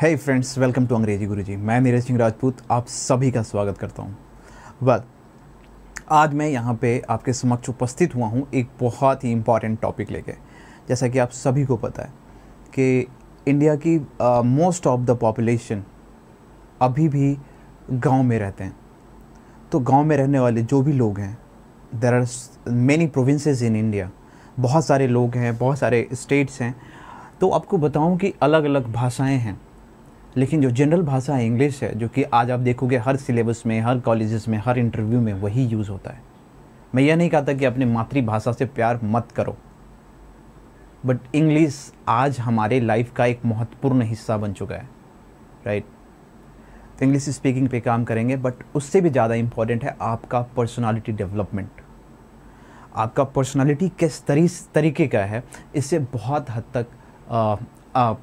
है friends welcome to अंग्रेजी गुरुजी मैं नीरज सिंह राजपूत आप सभी का स्वागत करता हूँ बस आज मैं यहाँ पे आपके समक्ष उपस्थित हुआ हूँ एक बहुत ही इम्पॉर्टेंट टॉपिक लेके जैसा कि आप सभी को पता है कि इंडिया की मोस्ट ऑफ द पॉपुलेशन अभी भी गांव में रहते हैं तो गांव में रहने वाले जो भी लोग हैं there are many provinces in India बहुत सारे लोग हैं बहुत सारे स्टेट्स हैं तो आपको बताऊं कि अलग अलग भाषाएं हैं लेकिन जो जनरल भाषा है इंग्लिश है जो कि आज आप देखोगे हर सिलेबस में हर कॉलेजेस में हर इंटरव्यू में वही यूज़ होता है मैं यह नहीं कहता कि अपने मातृभाषा से प्यार मत करो बट इंग्लिश आज हमारे लाइफ का एक महत्वपूर्ण हिस्सा बन चुका है राइट तो इंग्लिश स्पीकिंग पे काम करेंगे बट उससे भी ज़्यादा इम्पॉर्टेंट है आपका पर्सनालिटी डेवलपमेंट आपका पर्सनालिटी किस तरी तरीके का है इससे बहुत हद तक आ, आ,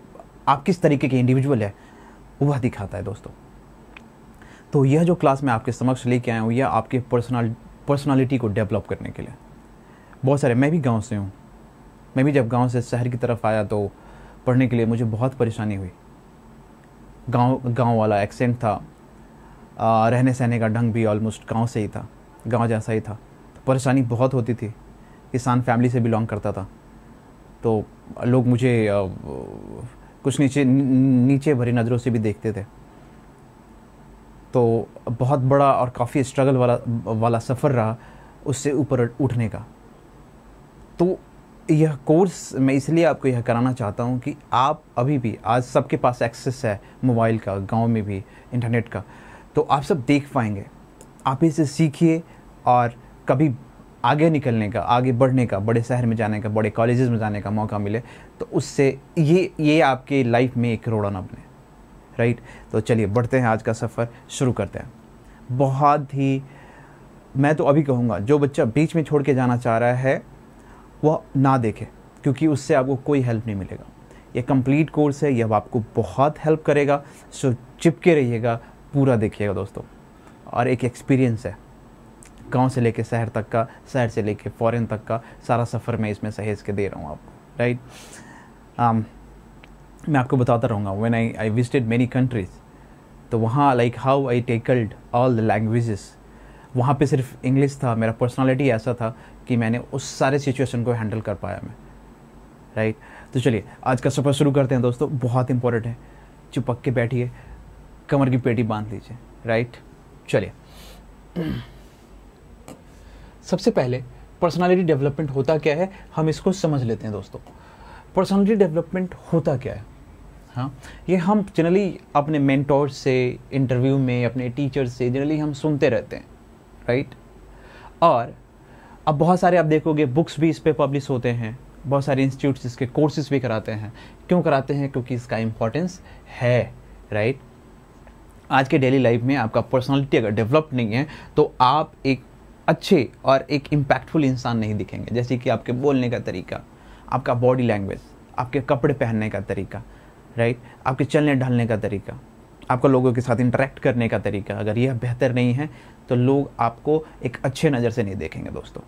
आप किस तरीके के इंडिविजुअल है वह दिखाता है दोस्तों तो यह जो क्लास मैं आपके समक्ष लेके आया हूँ यह आपके पर्सनल पर्सनालिटी को डेवलप करने के लिए बहुत सारे मैं भी गांव से हूँ मैं भी जब गांव से शहर की तरफ आया तो पढ़ने के लिए मुझे बहुत परेशानी हुई गांव गांव वाला एक्सेंट था आ, रहने सहने का ढंग भी ऑलमोस्ट गांव से ही था गांव जैसा ही था तो परेशानी बहुत होती थी किसान फैमिली से बिलोंग करता था तो लोग मुझे आ, कुछ नीचे नीचे भरी नज़रों से भी देखते थे तो बहुत बड़ा और काफ़ी स्ट्रगल वाला वाला सफ़र रहा उससे ऊपर उठने का तो यह कोर्स मैं इसलिए आपको यह कराना चाहता हूँ कि आप अभी भी आज सबके पास एक्सेस है मोबाइल का गांव में भी इंटरनेट का तो आप सब देख पाएंगे आप इसे सीखिए और कभी आगे निकलने का आगे बढ़ने का बड़े शहर में जाने का बड़े कॉलेजेस में जाने का मौका मिले तो उससे ये ये आपके लाइफ में एक रोड़ा ना बने राइट तो चलिए बढ़ते हैं आज का सफ़र शुरू करते हैं बहुत ही मैं तो अभी कहूँगा जो बच्चा बीच में छोड़ के जाना चाह रहा है वह ना देखे क्योंकि उससे आपको कोई हेल्प नहीं मिलेगा ये कंप्लीट कोर्स है यह आपको बहुत हेल्प करेगा सो चिपके रहिएगा पूरा देखिएगा दोस्तों और एक एक्सपीरियंस है गांव से लेके शहर तक का शहर से लेके फॉरेन तक का सारा सफ़र मैं इसमें सहेज के दे रहा हूँ आपको राइट um, मैं आपको बताता रहूँगा when I I visited many countries तो वहाँ like how I tackled all the languages वहाँ पे सिर्फ इंग्लिश था मेरा पर्सनालिटी ऐसा था कि मैंने उस सारे सिचुएशन को हैंडल कर पाया मैं राइट right? तो चलिए आज का सफ़र शुरू करते हैं दोस्तों बहुत इंपॉर्टेंट है चुपक के बैठिए कमर की पेटी बांध लीजिए राइट right? चलिए सबसे पहले पर्सनालिटी डेवलपमेंट होता क्या है हम इसको समझ लेते हैं दोस्तों पर्सनालिटी डेवलपमेंट होता क्या है हाँ ये हम जनरली अपने मेंटोर से इंटरव्यू में अपने टीचर से जनरली हम सुनते रहते हैं राइट और अब बहुत सारे आप देखोगे बुक्स भी इस पर पब्लिश होते हैं बहुत सारे इंस्टीट्यूट्स इसके कोर्सेज भी कराते हैं क्यों कराते हैं क्योंकि इसका इम्पोर्टेंस है राइट आज के डेली लाइफ में आपका पर्सनालिटी अगर डेवलप नहीं है तो आप एक अच्छे और एक इम्पैक्टफुल इंसान नहीं दिखेंगे जैसे कि आपके बोलने का तरीका आपका बॉडी लैंग्वेज आपके कपड़े पहनने का तरीका राइट आपके चलने ढलने का तरीका आपका लोगों के साथ इंटरेक्ट करने का तरीका अगर यह बेहतर नहीं है तो लोग आपको एक अच्छे नज़र से नहीं देखेंगे दोस्तों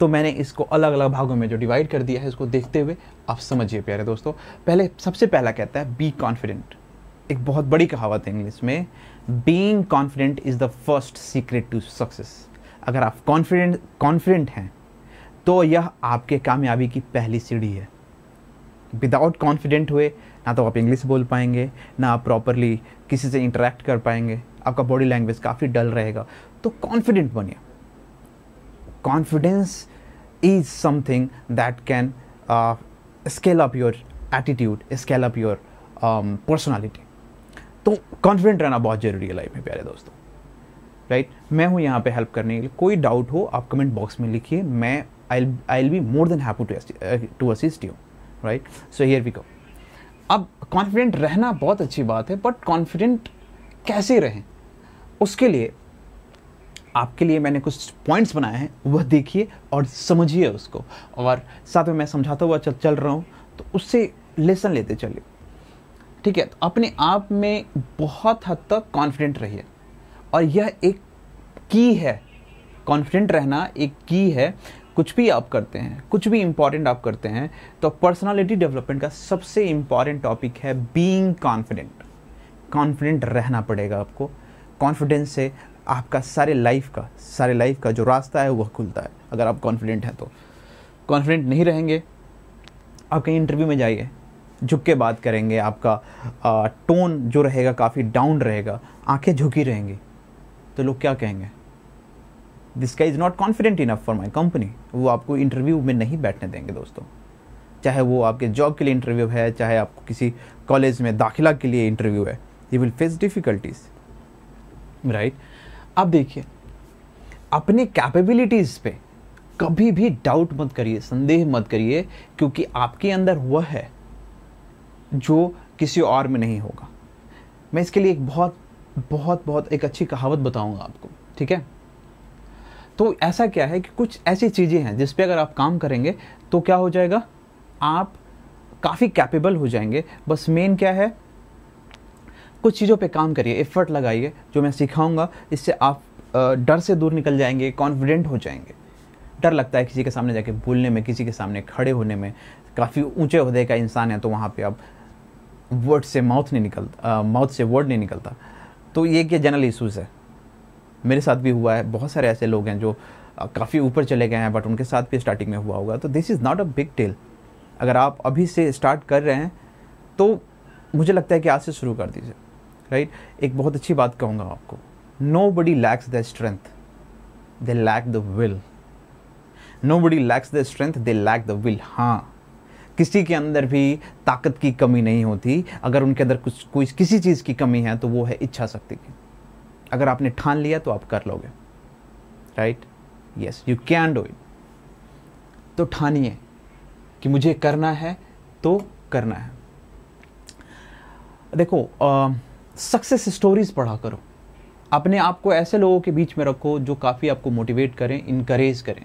तो मैंने इसको अलग अलग भागों में जो डिवाइड कर दिया है इसको देखते हुए आप समझिए प्यारे दोस्तों पहले सबसे पहला कहता है बी कॉन्फिडेंट एक बहुत बड़ी कहावत है इंग्लिश में being confident is the first secret to success अगर आप कॉन्फिडेंट कॉन्फिडेंट हैं तो यह आपके कामयाबी की पहली सीढ़ी है विदाउट कॉन्फिडेंट हुए ना तो आप इंग्लिश बोल पाएंगे ना आप प्रॉपरली किसी से इंटरेक्ट कर पाएंगे आपका बॉडी लैंग्वेज काफ़ी डल रहेगा तो कॉन्फिडेंट बनिए confidence is something that can scale up your attitude scale up your personality तो कॉन्फिडेंट रहना बहुत ज़रूरी है लाइफ में प्यारे दोस्तों राइट right? मैं हूँ यहाँ पे हेल्प करने के लिए कोई डाउट हो आप कमेंट बॉक्स में लिखिए मैं I I be more than happy to assist you right so here we go अब कॉन्फिडेंट रहना बहुत अच्छी बात है बट कॉन्फिडेंट कैसे रहें उसके लिए आपके लिए मैंने कुछ पॉइंट्स बनाए हैं वह देखिए और समझिए उसको और साथ में मैं समझाता हुआ चल चल रहा हूँ तो उससे लेसन लेते चलिए ठीक है तो अपने आप में बहुत हद तक कॉन्फिडेंट रहिए और यह एक की है कॉन्फिडेंट रहना एक की है कुछ भी आप करते हैं कुछ भी इम्पॉर्टेंट आप करते हैं तो पर्सनालिटी डेवलपमेंट का सबसे इम्पॉर्टेंट टॉपिक है बीइंग कॉन्फिडेंट कॉन्फिडेंट रहना पड़ेगा आपको कॉन्फिडेंस से आपका सारे लाइफ का सारे लाइफ का जो रास्ता है वह खुलता है अगर आप कॉन्फिडेंट हैं तो कॉन्फिडेंट नहीं रहेंगे आप कहीं इंटरव्यू में जाइए झुक के बात करेंगे आपका आ, टोन जो रहेगा काफ़ी डाउन रहेगा आंखें झुकी रहेंगी तो लोग क्या कहेंगे दिस का is not confident enough for my company वो आपको इंटरव्यू में नहीं बैठने देंगे दोस्तों चाहे वो आपके जॉब के लिए इंटरव्यू है चाहे आपको किसी कॉलेज में दाखिला के लिए इंटरव्यू है you will face difficulties right अब देखिए अपने कैपेबिलिटीज़ पे कभी भी डाउट मत करिए संदेह मत करिए क्योंकि आपके अंदर वह है जो किसी और में नहीं होगा मैं इसके लिए एक बहुत बहुत बहुत एक अच्छी कहावत बताऊंगा आपको ठीक है तो ऐसा क्या है कि कुछ ऐसी चीज़ें हैं जिस अगर आप काम करेंगे तो क्या हो जाएगा आप काफ़ी कैपेबल हो जाएंगे बस मेन क्या है कुछ चीज़ों पे काम करिए एफर्ट लगाइए जो मैं सिखाऊंगा इससे आप डर से दूर निकल जाएंगे कॉन्फिडेंट हो जाएंगे डर लगता है किसी के सामने जाके बोलने में किसी के सामने खड़े होने में काफ़ी ऊंचे अहदे का इंसान है तो वहाँ पे आप वर्ड से माउथ नहीं निकलता माउथ से वर्ड नहीं निकलता तो ये क्या जनरल इशूज़ है मेरे साथ भी हुआ है बहुत सारे ऐसे लोग हैं जो काफ़ी ऊपर चले गए हैं बट उनके साथ भी स्टार्टिंग में हुआ होगा तो this is not a big deal अगर आप अभी से स्टार्ट कर रहे हैं तो मुझे लगता है कि आज से शुरू कर दीजिए राइट right? एक बहुत अच्छी बात कहूँगा आपको nobody lacks the strength they lack the will nobody lacks the strength they lack the will हाँ किसी के अंदर भी ताकत की कमी नहीं होती अगर उनके अंदर कुछ कोई किसी चीज़ की कमी है तो वो है इच्छा शक्ति की अगर आपने ठान लिया तो आप कर लोगे right yes you can do it तो ठानिए कि मुझे करना है तो करना है देखो सक्सेस स्टोरीज पढ़ा करो अपने आप को ऐसे लोगों के बीच में रखो जो काफ़ी आपको मोटिवेट करें इनक्रेज करें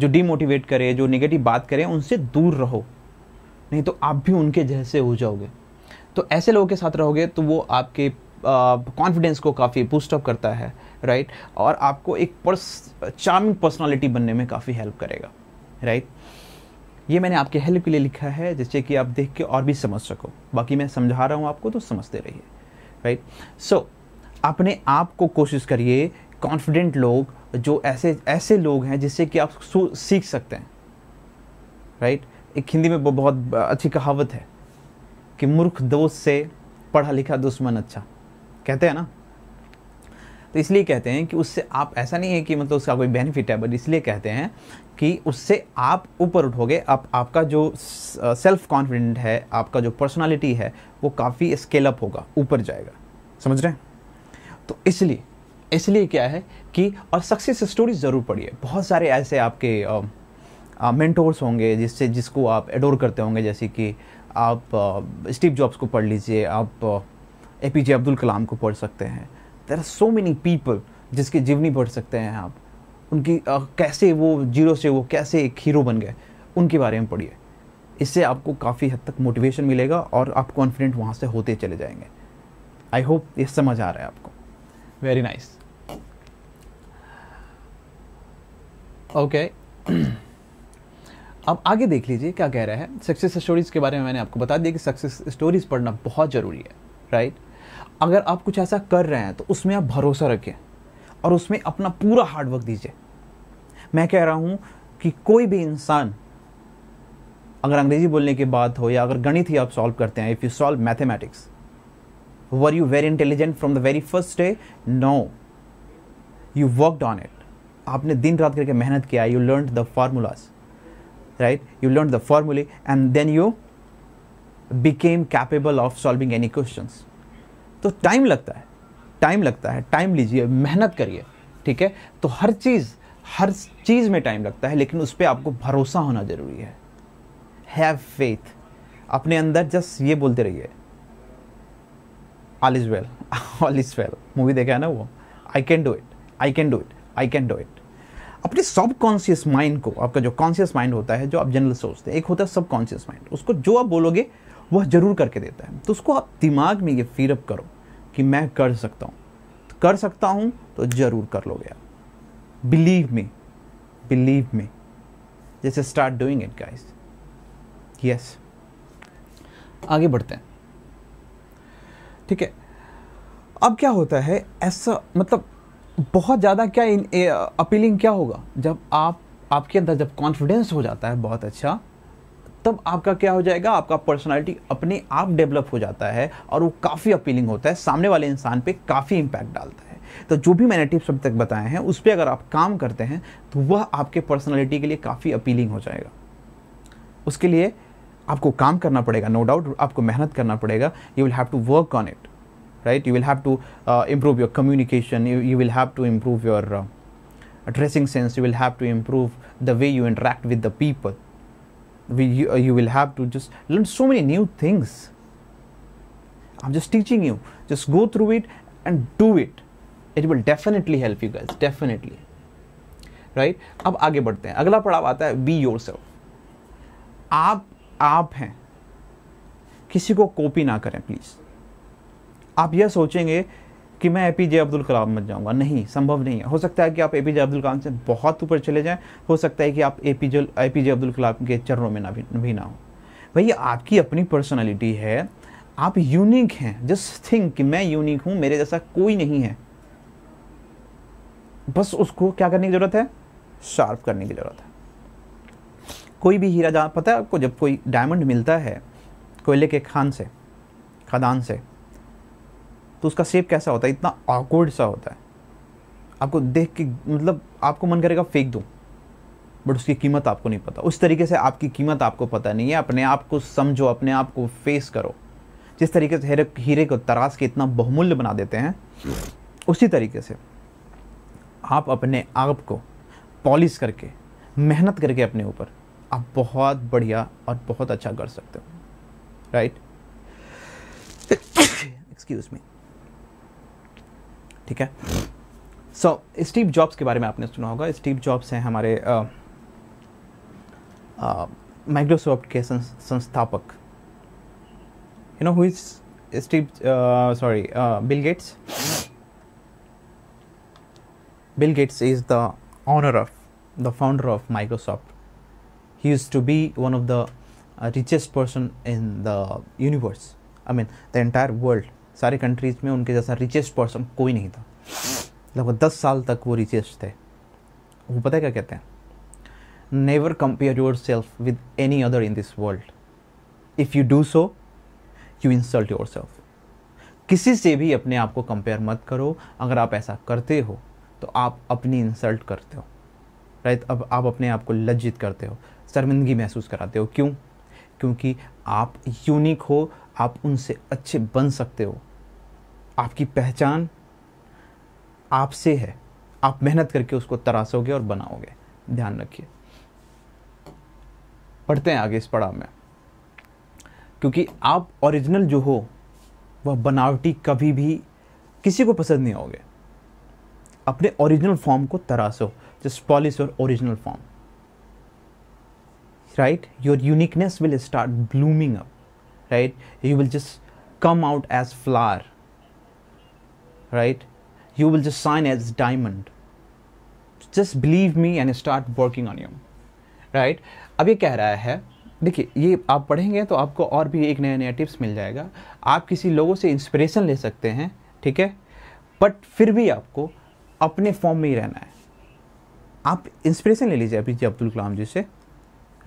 जो डीमोटिवेट करें जो निगेटिव बात करें उनसे दूर रहो नहीं तो आप भी उनके जैसे हो जाओगे तो ऐसे लोगों के साथ रहोगे तो वो आपके कॉन्फिडेंस को काफ़ी बूस्टअप करता है राइट और आपको एक पर्स चार्मिंग पर्सनालिटी बनने में काफ़ी हेल्प करेगा राइट ये मैंने आपके हेल्प के लिए लिखा है जिससे कि आप देख के और भी समझ सको बाकी मैं समझा रहा हूँ आपको तो समझते रहिए राइट सो अपने आप को कोशिश करिए कॉन्फिडेंट लोग जो ऐसे ऐसे लोग हैं जिससे कि आप सीख सकते हैं राइट right? एक हिंदी में बहुत अच्छी कहावत है कि मूर्ख दोस्त से पढ़ा लिखा दुश्मन अच्छा कहते हैं ना तो इसलिए कहते हैं कि उससे आप ऐसा नहीं है कि मतलब उसका कोई बेनिफिट है बट इसलिए कहते हैं कि उससे आप ऊपर उठोगे आप आपका जो सेल्फ कॉन्फिडेंट है आपका जो पर्सनालिटी है वो काफ़ी स्केल अप होगा ऊपर जाएगा समझ रहे हैं तो इसलिए इसलिए क्या है कि और सक्सेस स्टोरी ज़रूर पढ़िए बहुत सारे ऐसे आपके मेंटोर्स होंगे जिससे जिसको आप एडोर करते होंगे जैसे कि आप स्टीव जॉब्स को पढ़ लीजिए आप ए पी जे अब्दुल कलाम को पढ़ सकते हैं there are so many people जिसकी जीवनी पढ़ सकते हैं आप उनकी आ, कैसे वो जीरो से वो कैसे एक हीरो बन गए उनके बारे में पढ़िए इससे आपको काफ़ी हद तक मोटिवेशन मिलेगा और आप कॉन्फिडेंट वहाँ से होते चले जाएंगे आई होप ये समझ आ रहा है आपको वेरी नाइस ओके अब आगे देख लीजिए क्या कह रहा है सक्सेस स्टोरीज़ के बारे में मैंने आपको बता दिया कि सक्सेस स्टोरीज़ पढ़ना बहुत ज़रूरी है राइट अगर आप कुछ ऐसा कर रहे हैं तो उसमें आप भरोसा रखें और उसमें अपना पूरा हार्डवर्क दीजिए मैं कह रहा हूँ कि कोई भी इंसान अगर अंग्रेजी बोलने की बात हो या अगर गणित ही आप सॉल्व करते हैं if you solve mathematics were you very intelligent from the very first day no you worked on it आपने दिन रात करके मेहनत किया you learn the formulas right you learned the formulae and then you became capable of solving any questions तो time लगता है time लगता है टाइम लीजिए मेहनत करिए ठीक है तो हर चीज़ हर चीज़ में टाइम लगता है लेकिन उस पर आपको भरोसा होना ज़रूरी है हैव फेथ अपने अंदर जस्ट ये बोलते रहिए all is well all is well movie देखा है ना वो I can do it I can do it I can do it अपने सब कॉन्शियस माइंड को आपका जो कॉन्शियस माइंड होता है जो आप जनरल सोचते हैं एक होता है सब कॉन्शियस माइंड उसको जो आप बोलोगे वह जरूर करके देता है तो उसको आप दिमाग में ये फीरअप करो कि मैं कर सकता हूँ तो कर सकता हूँ तो ज़रूर कर लोगे आप बिलीव में बिलीव में जैसे start doing it guys yes आगे बढ़ते हैं ठीक है अब क्या होता है ऐसा मतलब बहुत ज़्यादा क्या इन, ए, अपीलिंग क्या होगा जब आप आपके अंदर जब कॉन्फिडेंस हो जाता है बहुत अच्छा तब आपका क्या हो जाएगा आपका पर्सनालिटी अपने आप डेवलप हो जाता है और वो काफ़ी अपीलिंग होता है सामने वाले इंसान पे काफ़ी इम्पैक्ट डालता है तो जो भी मैंने टिप्स अभी तक बताए हैं उस पर अगर आप काम करते हैं तो वह आपके पर्सनैलिटी के लिए काफ़ी अपीलिंग हो जाएगा उसके लिए आपको काम करना पड़ेगा नो no डाउट आपको मेहनत करना पड़ेगा you will have to work on it right you will have to uh, improve your communication you, you will have to improve your uh, dressing sense you will have to improve the way you interact with the people we, you, uh, you will have to just learn so many new things i'm just teaching you just go through it and do it it will definitely help you guys definitely right right? अब आगे बढ़ते हैं अगला पड़ाव आता है be your self आप आप हैं किसी को कॉपी ना करें प्लीज़ आप यह सोचेंगे कि मैं ए पी जे अब्दुल कलाम बन जाऊंगा नहीं संभव नहीं है हो सकता है कि आप ए पी जे अब्दुल कलाम से बहुत ऊपर चले जाएं हो सकता है कि आप A P J A P J Abdul Kalam के चरणों में ना भी भी ना हो भैया आपकी अपनी पर्सनालिटी है आप यूनिक हैं जस्ट थिंक कि मैं यूनिक हूँ मेरे जैसा कोई नहीं है बस उसको क्या करने की ज़रूरत है शार्प करने की ज़रूरत है कोई भी हीरा जहाँ पता है आपको जब कोई डायमंड मिलता है कोयले के खान से खदान से तो उसका शेप कैसा होता है इतना ऑकवर्ड सा होता है आपको देख के मतलब आपको मन करेगा फेंक दूँ बट उसकी कीमत आपको नहीं पता उस तरीके से आपकी कीमत आपको पता नहीं है अपने आप को समझो अपने आप को फेस करो जिस तरीके से हीरे हीरे को तराश के इतना बहुमूल्य बना देते हैं उसी तरीके से आप अपने आप को पॉलिश करके मेहनत करके अपने ऊपर आप बहुत बढ़िया और बहुत अच्छा कर सकते हो राइट एक्सक्यूज़ मी ठीक है सो स्टीव जॉब्स के बारे में आपने सुना होगा स्टीव जॉब्स हैं हमारे माइक्रोसॉफ्ट के संस्थापक you know who is Steve sorry Bill Gates Bill Gates is the honour of the founder of Microsoft he is to be one of the richest person in the universe I mean the entire world सारे countries में उनके जैसा richest person कोई नहीं था लगभग दस साल तक वो रिचेस्ट थे वो पता है क्या कहते हैं never compare yourself with any other in this world if you do so you insult yourself किसी से भी अपने आप को कंपेयर मत करो अगर आप ऐसा करते हो तो आप अपनी इंसल्ट करते हो राइट अब आप अपने आप को लज्जित करते हो शर्मिंदगी महसूस कराते हो क्यों क्योंकि आप यूनिक हो आप उनसे अच्छे बन सकते हो आपकी पहचान आपसे है आप मेहनत करके उसको तराशोगे और बनाओगे ध्यान रखिए पढ़ते हैं आगे इस पड़ाव में क्योंकि आप ओरिजिनल जो हो वह बनावटी कभी भी किसी को पसंद नहीं आओगे अपने ओरिजिनल फॉर्म को तराशो just polish your original form right your uniqueness will start blooming up right you will just come out as flower right you will just shine as diamond just believe me and start working on you right अब ये कह रहा है देखिए ये आप पढ़ेंगे तो आपको और भी एक नया नया टिप्स मिल जाएगा आप किसी लोगों से इंस्पिरेशन ले सकते हैं ठीक है बट फिर भी आपको अपने फॉर्म में ही रहना है आप इंस्पिरेशन ले लीजिए अभी अब्दुल कलाम जी से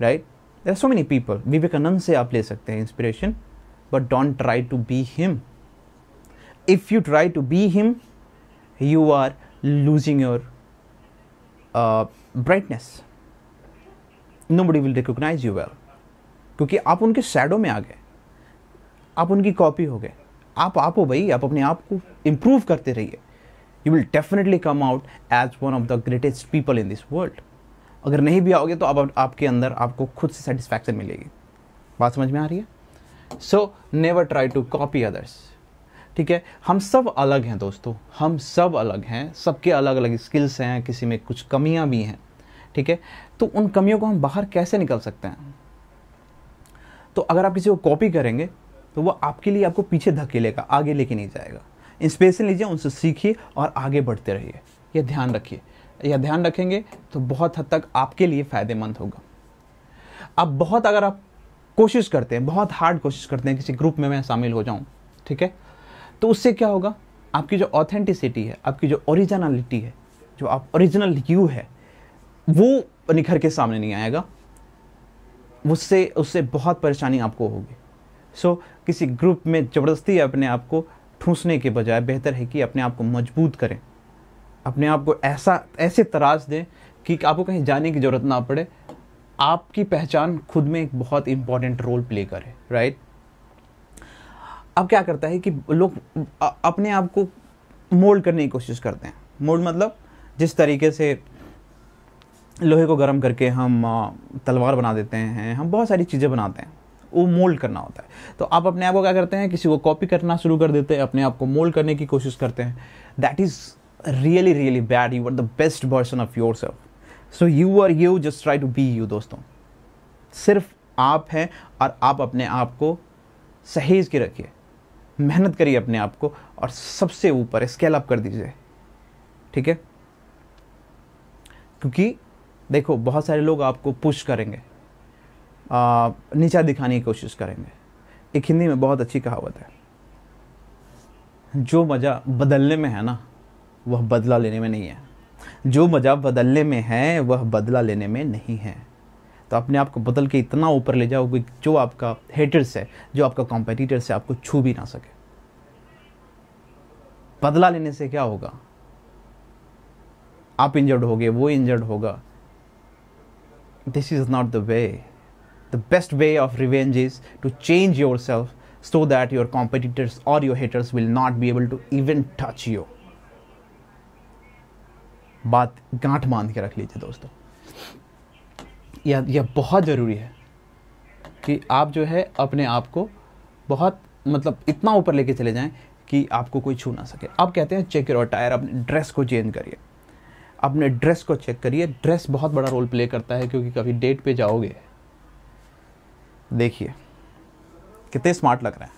right there are so many people Vivekananda से आप ले सकते हैं inspiration but don't try to be him if you try to be him you are losing your brightness nobody will recognise you well क्योंकि आप उनके शेडो में आ गए आप उनकी कॉपी हो गए आप आप हो भाई आप अपने आप को इम्प्रूव करते रहिए you will definitely come out as one of the greatest people in this world अगर नहीं भी आओगे तो अब आपके अंदर आपको खुद से सेटिस्फैक्शन मिलेगी बात समझ में आ रही है so never try to copy others ठीक है हम सब अलग हैं दोस्तों हम सब अलग हैं सबके अलग अलग स्किल्स हैं किसी में कुछ कमियां भी हैं ठीक है तो उन कमियों को हम बाहर कैसे निकल सकते हैं तो अगर आप किसी को कॉपी करेंगे तो वो आपके लिए आपको पीछे धकेलेगा आगे लेके नहीं जाएगा इंस्पिरेशन लीजिए उनसे सीखिए और आगे बढ़ते रहिए यह ध्यान रखिए या ध्यान रखेंगे तो बहुत हद तक आपके लिए फ़ायदेमंद होगा अब बहुत अगर आप कोशिश करते हैं बहुत हार्ड कोशिश करते हैं किसी ग्रुप में मैं शामिल हो जाऊं ठीक है तो उससे क्या होगा आपकी जो ऑथेंटिसिटी है आपकी जो ओरिजिनलिटी है जो आप ओरिजिनल यू है वो निखर के सामने नहीं आएगा उससे उससे बहुत परेशानी आपको होगी सो so, किसी ग्रुप में ज़बरदस्ती अपने आप को ठूसने के बजाय बेहतर है कि अपने आप को मजबूत करें अपने आप को ऐसा ऐसे तराश दें कि आपको कहीं जाने की ज़रूरत ना पड़े आपकी पहचान खुद में एक बहुत इम्पॉर्टेंट रोल प्ले करे राइट अब क्या करता है कि लोग अपने आप को मोल्ड करने की कोशिश करते हैं मोल्ड मतलब जिस तरीके से लोहे को गर्म करके हम तलवार बना देते हैं हम बहुत सारी चीज़ें बनाते हैं वो मोल्ड करना होता है तो आप अपने आप को क्या करते हैं किसी को कॉपी करना शुरू कर देते हैं अपने आप को मोल्ड करने की कोशिश करते हैं that is really really bad you are the best version of yourself so you are you just try to be you दोस्तों सिर्फ आप हैं और आप अपने आप को सहेज के रखिए मेहनत करिए अपने आप को और सबसे ऊपर स्केल अप कर दीजिए ठीक है क्योंकि देखो बहुत सारे लोग आपको पुश करेंगे आ, नीचा दिखाने की कोशिश करेंगे एक हिंदी में बहुत अच्छी कहावत है जो मज़ा बदलने में है ना वह बदला लेने में नहीं है जो मज़ा बदलने में है वह बदला लेने में नहीं है तो अपने आप को बदल के इतना ऊपर ले जाओ कि जो आपका हेटर्स है जो आपका कॉम्पिटिटर्स है आपको छू भी ना सके बदला लेने से क्या होगा आप इंजर्ड होगे वो इंजर्ड होगा this is not the way the best way of revenge is to change yourself so that your competitors और your haters will not be able to even touch you बात गांठ बांध के रख लीजिए दोस्तों यह यह बहुत ज़रूरी है कि आप जो है अपने आप को बहुत मतलब इतना ऊपर लेके चले जाएं कि आपको कोई छू ना सके आप कहते हैं चेक योर टायर अपने ड्रेस को चेंज करिए अपने ड्रेस को चेक करिए ड्रेस बहुत बड़ा रोल प्ले करता है क्योंकि कभी डेट पे जाओगे देखिए कितने स्मार्ट लग रहे हैं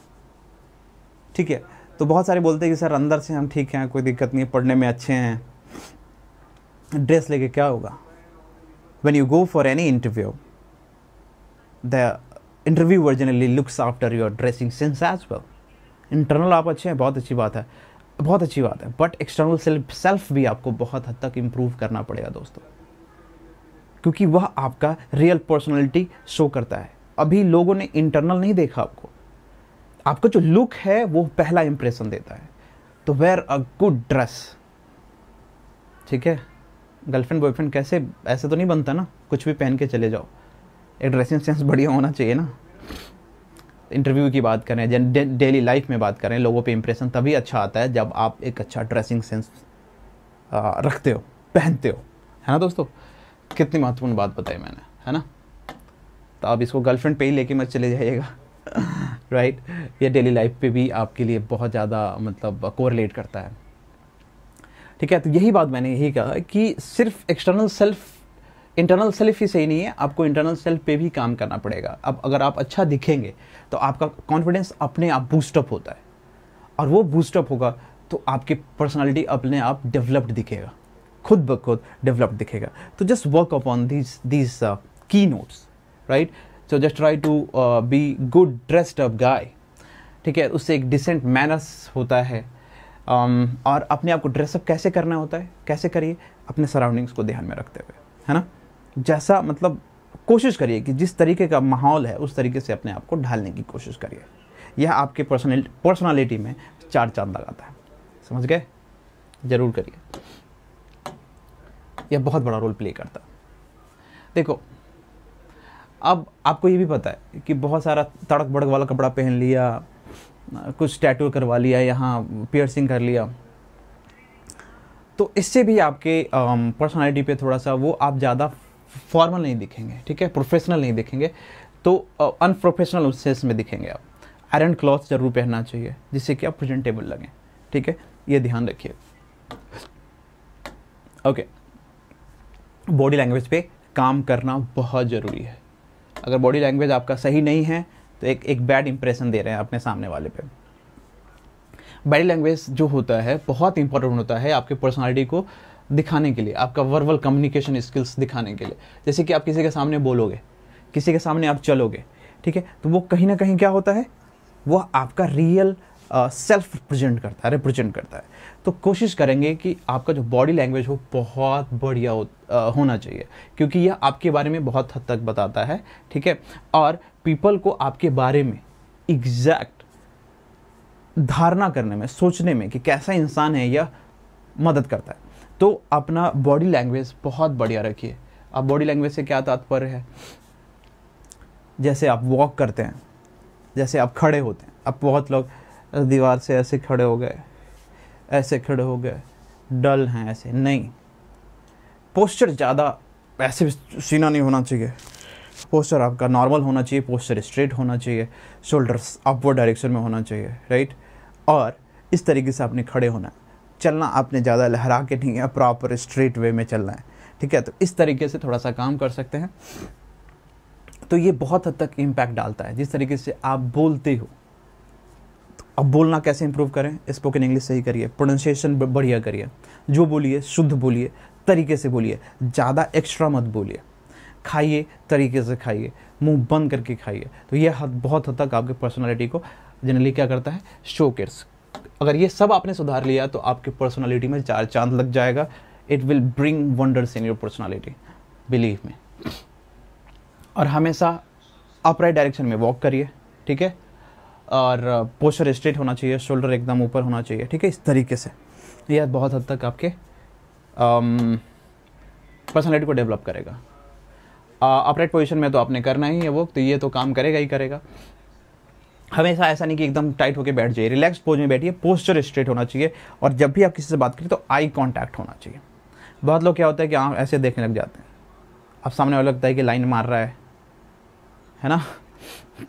ठीक है तो बहुत सारे बोलते हैं कि सर अंदर से हम ठीक हैं कोई दिक्कत नहीं है पढ़ने में अच्छे हैं ड्रेस लेके क्या होगा when you go for any interview the interview वर्जनली looks after your dressing sense as well internal आप अच्छे हैं बहुत अच्छी बात है बहुत अच्छी बात है बट एक्सटर्नल सेल्फ सेल्फ भी आपको बहुत हद तक इम्प्रूव करना पड़ेगा दोस्तों क्योंकि वह आपका रियल पर्सनैलिटी शो करता है अभी लोगों ने इंटरनल नहीं देखा आपको आपका जो लुक है वो पहला इंप्रेशन देता है तो वेयर अ गुड ड्रेस ठीक है गर्लफ्रेंड बॉयफ्रेंड कैसे ऐसे तो नहीं बनता ना कुछ भी पहन के चले जाओ एक ड्रेसिंग सेंस बढ़िया होना चाहिए ना इंटरव्यू की बात करें जन डेली लाइफ में बात करें लोगों पे इम्प्रेशन तभी अच्छा आता है जब आप एक अच्छा ड्रेसिंग सेंस रखते हो पहनते हो है ना दोस्तों कितनी महत्वपूर्ण बात बताई मैंने है ना तो आप इसको गर्लफ्रेंड पे ही लेके मत चले जाइएगा राइट ये डेली लाइफ पे भी आपके लिए बहुत ज़्यादा मतलब कोरिलेट करता है ठीक है तो यही बात मैंने यही कहा कि सिर्फ एक्सटर्नल सेल्फ इंटरनल सेल्फ ही सही नहीं है आपको इंटरनल सेल्फ पे भी काम करना पड़ेगा अब अगर आप अच्छा दिखेंगे तो आपका कॉन्फिडेंस अपने आप बूस्टअप होता है और वो बूस्टअप होगा तो आपकी पर्सनालिटी अपने आप डेवलप्ड दिखेगा खुद ब खुद डेवलप्ड दिखेगा तो just work upon these these key notes right so just try to be good dressed up guy ठीक है उससे एक डिसेंट मैनर्स होता है Um, और अपने आप को ड्रेसअप कैसे करना होता है कैसे करिए अपने सराउंडिंग्स को ध्यान में रखते हुए है ना जैसा मतलब कोशिश करिए कि जिस तरीके का माहौल है उस तरीके से अपने आप को ढालने की कोशिश करिए यह आपके पर्सनल पर्सनालिटी में चार चांद लगाता है समझ गए ज़रूर करिए यह बहुत बड़ा रोल प्ले करता देखो अब आपको ये भी पता है कि बहुत सारा तड़क बड़क वाला कपड़ा पहन लिया कुछ टैटू करवा लिया यहाँ पियर्सिंग कर लिया तो इससे भी आपके पर्सनालिटी um, पे थोड़ा सा वो आप ज़्यादा फॉर्मल नहीं दिखेंगे ठीक है प्रोफेशनल नहीं दिखेंगे तो अनप्रोफेशनल uh, उस सेंस में दिखेंगे आप आयरन क्लॉथ जरूर पहनना चाहिए जिससे कि आप प्रेजेंटेबल लगें ठीक है ये ध्यान रखिए ओके बॉडी लैंग्वेज पे काम करना बहुत ज़रूरी है अगर बॉडी लैंग्वेज आपका सही नहीं है तो एक एक बैड इंप्रेशन दे रहे हैं अपने सामने वाले पे बॉडी लैंग्वेज जो होता है बहुत इंपॉर्टेंट होता है आपके पर्सनालिटी को दिखाने के लिए आपका वर्बल कम्युनिकेशन स्किल्स दिखाने के लिए जैसे कि आप किसी के सामने बोलोगे किसी के सामने आप चलोगे ठीक है तो वो कहीं ना कहीं क्या होता है वो आपका रियल सेल्फ रिप्रेजेंट करता है रिप्रेजेंट करता है तो कोशिश करेंगे कि आपका जो बॉडी लैंग्वेज हो बहुत बढ़िया हो आ, होना चाहिए क्योंकि यह आपके बारे में बहुत हद तक बताता है ठीक है और पीपल को आपके बारे में एग्जैक्ट धारणा करने में सोचने में कि कैसा इंसान है यह मदद करता है तो अपना बॉडी लैंग्वेज बहुत बढ़िया रखिए आप बॉडी लैंग्वेज से क्या तात्पर्य है जैसे आप वॉक करते हैं जैसे आप खड़े होते हैं आप बहुत लोग दीवार से ऐसे खड़े हो गए ऐसे खड़े हो गए डल हैं ऐसे नहीं पोस्चर ज़्यादा ऐसे सीना नहीं होना चाहिए पोस्चर आपका नॉर्मल होना चाहिए पोस्चर स्ट्रेट होना चाहिए शोल्डर्स अपवर्ड डायरेक्शन में होना चाहिए राइट और इस तरीके से आपने खड़े होना है चलना आपने ज़्यादा लहरा के नहीं है प्रॉपर स्ट्रेट वे में चलना है ठीक है तो इस तरीके से थोड़ा सा काम कर सकते हैं तो ये बहुत हद तक इम्पैक्ट डालता है जिस तरीके से आप बोलते हो अब बोलना कैसे इंप्रूव करें स्पोकन इंग्लिश सही करिए प्रोनाउंसिएशन बढ़िया करिए जो बोलिए शुद्ध बोलिए तरीके से बोलिए ज़्यादा एक्स्ट्रा मत बोलिए खाइए तरीके से खाइए मुंह बंद करके खाइए तो यह हद बहुत हद तक आपकी पर्सनालिटी को जनरली क्या करता है शो केयर्स अगर ये सब आपने सुधार लिया तो आपकी पर्सनालिटी में चार चांद लग जाएगा it will bring wonders in your personality believe में और हमेशा अपराइट डायरेक्शन में वॉक करिए ठीक है और पोस्चर स्ट्रेट होना चाहिए शोल्डर एकदम ऊपर होना चाहिए ठीक है इस तरीके से यह बहुत हद तक आपके पर्सनैलिटी को डेवलप करेगा अपराइट पोजिशन में तो आपने करना ही है वो तो ये तो काम करेगा ही करेगा हमेशा ऐसा नहीं कि एकदम टाइट होकर बैठ जाइए रिलैक्स पोज में बैठिए पोस्चर स्ट्रेट होना चाहिए और जब भी आप किसी से बात करें तो आई कांटेक्ट होना चाहिए बहुत लोग क्या होता है कि आप ऐसे देखने लग जाते हैं आप सामने वाला लगता है कि लाइन मार रहा है है ना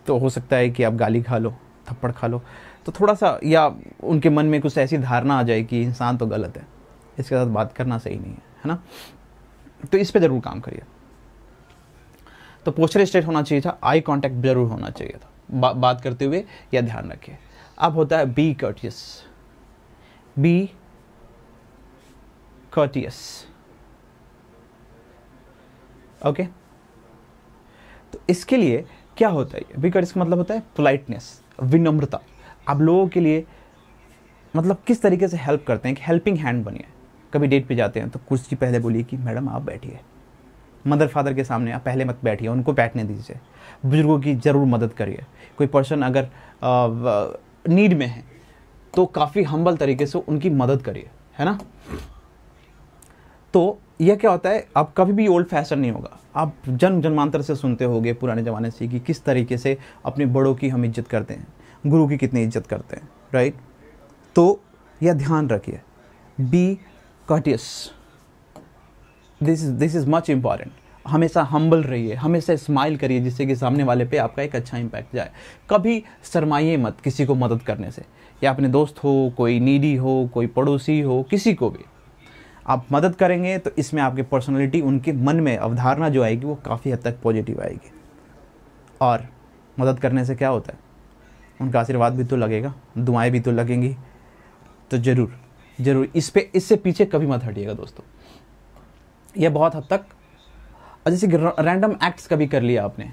तो हो सकता है कि आप गाली खा लो थप्पड़ खा लो तो थोड़ा सा या उनके मन में कुछ ऐसी धारणा आ जाए कि इंसान तो गलत है इसके साथ बात करना सही नहीं है है ना तो इस पर ज़रूर काम करिए तो पोस्टर स्टेट होना चाहिए था आई कांटेक्ट जरूर होना चाहिए था बा, बात करते हुए यह ध्यान रखिए अब होता है be courteous be courteous okay तो इसके लिए क्या होता है बी कर्टियस का मतलब होता है पोलाइटनेस विनम्रता आप लोगों के लिए मतलब किस तरीके से हेल्प करते हैं कि हेल्पिंग हैंड बनिए कभी डेट पे जाते हैं तो कुर्सी पहले बोलिए कि मैडम आप बैठिए मदर फादर के सामने आप पहले मत बैठिए उनको बैठने दीजिए बुज़ुर्गों की ज़रूर मदद करिए कोई पर्सन अगर नीड में है तो काफ़ी हम्बल तरीके से उनकी मदद करिए है ना तो यह क्या होता है आप कभी भी ओल्ड फैशन नहीं होगा आप जन्म जन्मांतर से सुनते होगे पुराने ज़माने से कि किस तरीके से अपने बड़ों की हम इज्जत करते हैं गुरु की कितनी इज्जत करते हैं राइट तो यह ध्यान रखिए be cautious this is this is much important हमेशा हम्बल रहिए हमेशा स्माइल करिए जिससे कि सामने वाले पे आपका एक अच्छा इम्पैक्ट जाए कभी शरमाइए मत किसी को मदद करने से या अपने दोस्त हो कोई नीडी हो कोई पड़ोसी हो किसी को भी आप मदद करेंगे तो इसमें आपकी पर्सनैलिटी उनके मन में अवधारणा जो आएगी वो काफ़ी हद तक पॉजिटिव आएगी और मदद करने से क्या होता है उनका आशीर्वाद भी तो लगेगा दुआएं भी तो लगेंगी तो ज़रूर ज़रूर इस पर इससे पीछे कभी मत हटिएगा दोस्तों यह बहुत हद तक जैसे रैंडम एक्ट्स कभी कर लिया आपने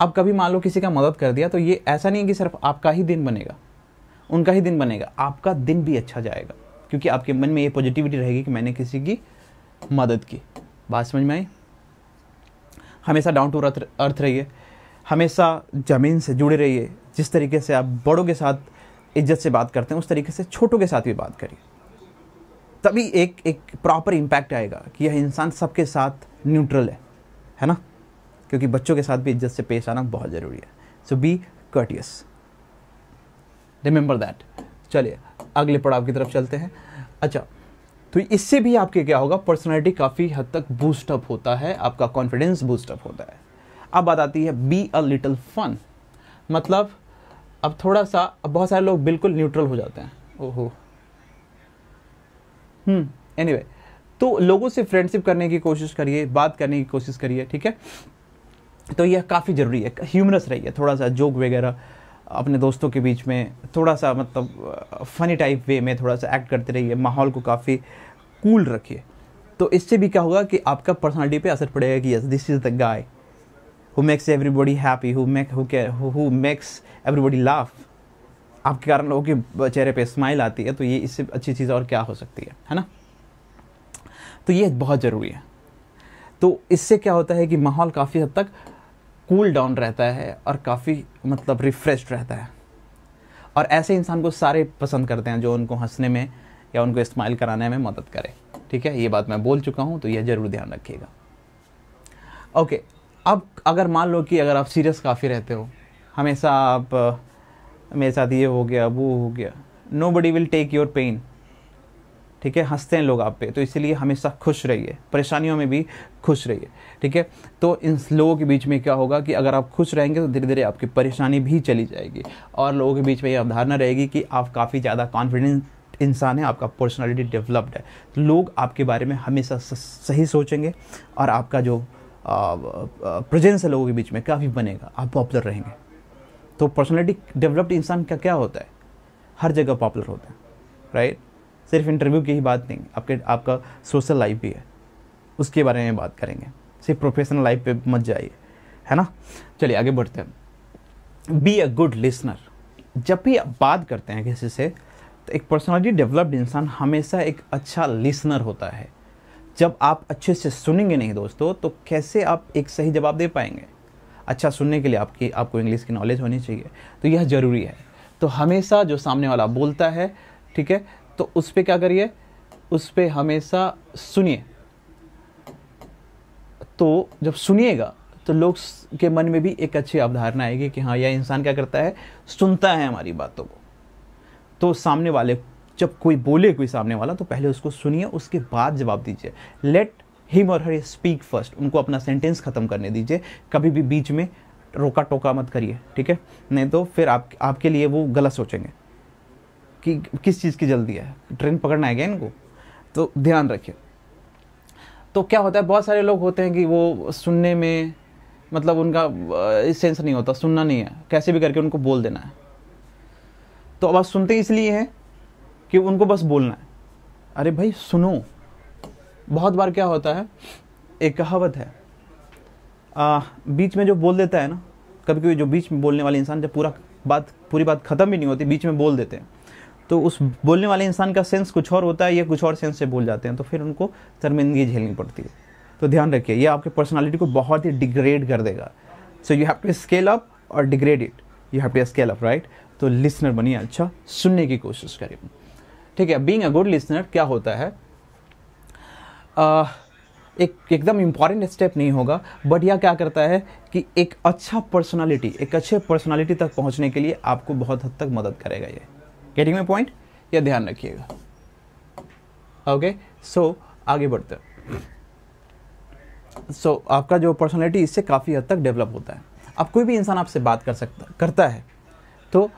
अब कभी मान लो किसी का मदद कर दिया तो ये ऐसा नहीं है कि सिर्फ आपका ही दिन बनेगा उनका ही दिन बनेगा आपका दिन भी अच्छा जाएगा क्योंकि आपके मन में ये पॉजिटिविटी रहेगी कि मैंने किसी की मदद की बात समझ में आई हमेशा डाउन टू अर्थ अर्थ रहिए हमेशा ज़मीन से जुड़े रहिए जिस तरीके से आप बड़ों के साथ इज्जत से बात करते हैं उस तरीके से छोटों के साथ भी बात करिए तभी एक एक प्रॉपर इम्पैक्ट आएगा कि यह इंसान सबके साथ न्यूट्रल है है ना क्योंकि बच्चों के साथ भी इज्जत से पेश आना बहुत ज़रूरी है so be courteous remember that चलिए अगले पड़ाव की तरफ चलते हैं अच्छा तो इससे भी आपके क्या होगा पर्सनैलिटी काफ़ी हद तक बूस्टअप होता है आपका कॉन्फिडेंस बूस्टअप होता है अब बात आती है बी अ लिटल फन मतलब अब थोड़ा सा अब बहुत सारे लोग बिल्कुल न्यूट्रल हो जाते हैं ओहो हम्म एनी anyway, तो लोगों से फ्रेंडशिप करने की कोशिश करिए बात करने की कोशिश करिए ठीक है तो यह काफ़ी ज़रूरी है ह्यूमरस रहिए थोड़ा सा जोक वगैरह अपने दोस्तों के बीच में थोड़ा सा मतलब फ़नी टाइप वे में थोड़ा सा एक्ट करते रहिए माहौल को काफ़ी कूल रखिए तो इससे भी क्या होगा कि आपका पर्सनालिटी पे असर पड़ेगा कि yes this is the guy who makes everybody happy who make who who makes everybody laugh आपके कारण लोगों के चेहरे पे स्माइल आती है तो ये इससे अच्छी चीज़ और क्या हो सकती है है ना तो ये बहुत ज़रूरी है तो इससे क्या होता है कि माहौल काफ़ी हद तक कूल डाउन रहता है और काफ़ी मतलब रिफ़्रेश रहता है और ऐसे इंसान को सारे पसंद करते हैं जो उनको हंसने में या उनको इस्माइल कराने में मदद करे ठीक है ये बात मैं बोल चुका हूँ तो यह ज़रूर ध्यान रखिएगा ओके अब अगर मान लो कि अगर आप सीरियस काफ़ी रहते हो हमेशा आप मेरे साथ ये हो गया वो हो गया nobody will take your pain ठीक है हंसते हैं लोग आप पे तो इसीलिए हमेशा खुश रहिए परेशानियों में भी खुश रहिए ठीक है तो इन लोगों के बीच में क्या होगा कि अगर आप खुश रहेंगे तो धीरे धीरे आपकी परेशानी भी चली जाएगी और लोगों के बीच में ये अवधारणा रहेगी कि आप काफ़ी ज़्यादा कॉन्फिडेंस इंसान है आपका पर्सनालिटी डेवलप्ड है लोग आपके बारे में हमेशा सही सोचेंगे और आपका जो प्रेजेंस है लोगों के बीच में काफ़ी बनेगा आप पॉपुलर रहेंगे तो पर्सनालिटी डेवलप्ड इंसान का क्या होता है हर जगह पॉपुलर होता है राइट सिर्फ इंटरव्यू की ही बात नहीं आपके आपका सोशल लाइफ भी है उसके बारे में बात करेंगे सिर्फ प्रोफेशनल लाइफ पे मत जाइए है ना चलिए आगे बढ़ते हैं बी अ गुड लिसनर जब भी आप बात करते हैं किसी से तो एक पर्सनालिटी डेवलप्ड इंसान हमेशा एक अच्छा लिसनर होता है जब आप अच्छे से सुनेंगे नहीं दोस्तों तो कैसे आप एक सही जवाब दे पाएंगे अच्छा सुनने के लिए आपकी आपको इंग्लिश की नॉलेज होनी चाहिए तो यह ज़रूरी है तो हमेशा जो सामने वाला बोलता है ठीक है तो उस पर क्या करिए उस पर हमेशा सुनिए तो जब सुनिएगा तो लोग के मन में भी एक अच्छी अवधारणा आएगी कि हाँ यह इंसान क्या करता है सुनता है हमारी बातों को तो सामने वाले जब कोई बोले कोई सामने वाला तो पहले उसको सुनिए उसके बाद जवाब दीजिए लेट हिम और हर स्पीक फर्स्ट उनको अपना सेंटेंस ख़त्म करने दीजिए कभी भी बीच में रोका टोका मत करिए ठीक है नहीं तो फिर आप आपके लिए वो गलत सोचेंगे कि किस चीज़ की जल्दी है ट्रेन पकड़ना है क्या इनको तो ध्यान रखिए तो क्या होता है बहुत सारे लोग होते हैं कि वो सुनने में मतलब उनका सेंस नहीं होता सुनना नहीं है कैसे भी करके उनको बोल देना है तो अब आप सुनते इसलिए हैं कि उनको बस बोलना है अरे भाई सुनो बहुत बार क्या होता है एक कहावत है आ, बीच में जो बोल देता है ना कभी कभी जो बीच में बोलने वाले इंसान जब पूरा बात पूरी बात ख़त्म भी नहीं होती बीच में बोल देते हैं तो उस बोलने वाले इंसान का सेंस कुछ और होता है या कुछ और सेंस से बोल जाते हैं तो फिर उनको शर्मिंदगी झेलनी पड़ती है तो ध्यान रखिए ये आपके पर्सनालिटी को बहुत ही डिग्रेड कर देगा so you have to scale up और degrade it you have to scale up right तो लिसनर बनिए अच्छा सुनने की कोशिश करें ठीक है बींग अ गुड लिसनर क्या होता है आ, एक एकदम इम्पॉर्टेंट स्टेप नहीं होगा बट यह क्या करता है कि एक अच्छा पर्सनालिटी एक अच्छे पर्सनालिटी तक पहुंचने के लिए आपको बहुत हद तक मदद करेगा ये गेटिंग में पॉइंट यह ध्यान रखिएगा ओके सो आगे बढ़ते सो so, आपका जो पर्सनैलिटी इससे काफ़ी हद तक डेवलप होता है अब कोई भी इंसान आपसे बात कर सकता करता है तो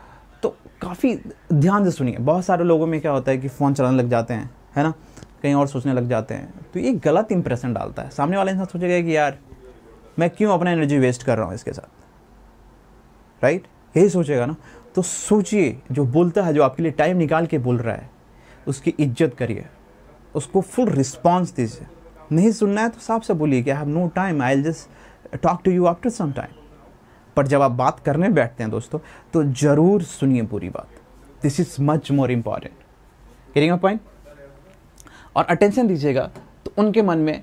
तो काफ़ी ध्यान से सुनिए बहुत सारे लोगों में क्या होता है कि फ़ोन चलाने लग जाते हैं है ना कहीं और सोचने लग जाते हैं तो ये गलत इंप्रेशन डालता है सामने वाला इंसान सोचेगा कि यार मैं क्यों अपना एनर्जी वेस्ट कर रहा हूँ इसके साथ राइट यही सोचेगा ना तो सोचिए जो बोलता है जो आपके लिए टाइम निकाल के बोल रहा है उसकी इज्जत करिए उसको फुल रिस्पॉन्स दीजिए नहीं सुनना है तो साफ से बोलिए कि I have no time I just talk to you after some time पर जब आप बात करने बैठते हैं दोस्तों तो ज़रूर सुनिए पूरी बात this is much more important getting point और अटेंशन दीजिएगा तो उनके मन में